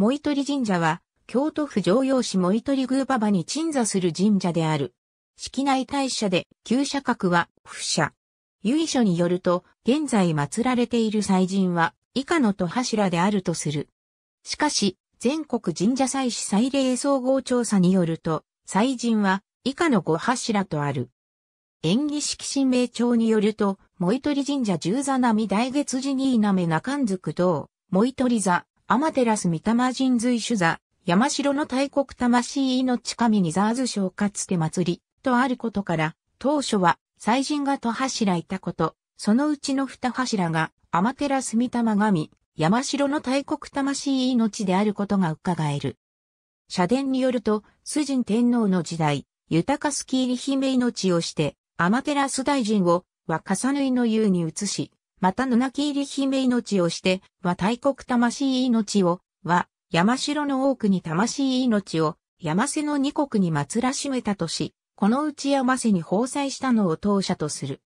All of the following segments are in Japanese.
モイトリ神社は、京都府城陽市モイトリ宮馬場に鎮座する神社である。式内大社で、旧社格は、不社。由緒によると、現在祀られている祭神は、以下の戸柱であるとする。しかし、全国神社祭祀祭礼総合調査によると、祭神は、以下の五柱とある。演技式神明帳によると、モイトリ神社十座並大月寺に稲目中んずく道、モイトリ座、アマテラス・ミタ神随主座、山城の大国魂命神にザーズ賞かつて祭り、とあることから、当初は、祭神が戸柱いたこと、そのうちの二柱が、アマテラス・ミタ神、山城の大国魂命であることが伺える。社殿によると、主人天皇の時代、豊かすき入り姫命をして、アマテラス大臣を、若さぬいの湯に移し、また七木入り姫命をして、は大国魂命を、は、山城の多くに魂命を、山瀬の二国に祀らしめたとし、このうち山瀬に包載したのを当社とする。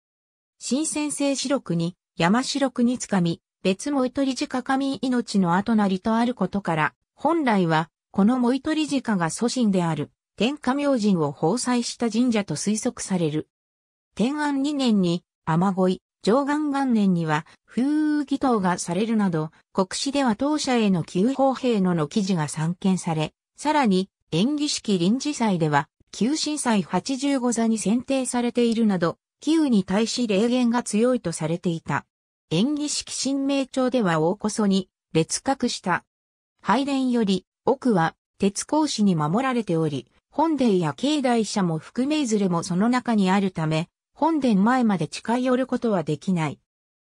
新先生四六に、山四六につかみ、別もいとりじか神命の後なりとあることから、本来は、このもいとりじかが祖神である、天下明神を包載した神社と推測される。天安二年に、雨乞い、上岸元年には、風雨祈祷がされるなど、国史では当社への旧砲兵のの記事が散見され、さらに、演技式臨時祭では、旧震災85座に選定されているなど、旧に対し霊言が強いとされていた。演技式新名帳では大こそに、列格した。拝殿より、奥は、鉄格子に守られており、本殿や境内者も含めいずれもその中にあるため、本殿前まで近寄ることはできない。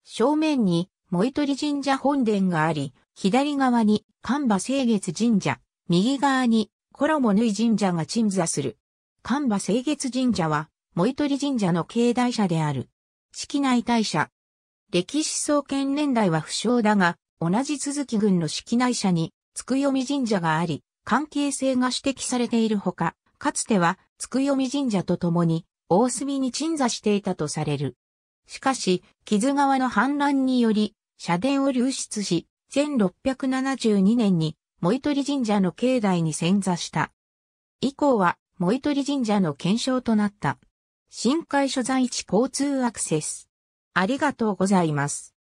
正面に、森取神社本殿があり、左側に神馬清月神社、右側に衣縫神社が鎮座する。神馬清月神社は、森取神社の境内社である。式内大社。歴史創建年代は不詳だが、同じ続き軍の式内社に、つくよみ神社があり、関係性が指摘されているほか、かつては、つくよみ神社とともに、大隅に鎮座していたとされる。しかし、木津川の氾濫により、社殿を流出し、1672年に、森取神社の境内に遷座した。以降は、森取神社の検証となった。深海所在地交通アクセス。ありがとうございます。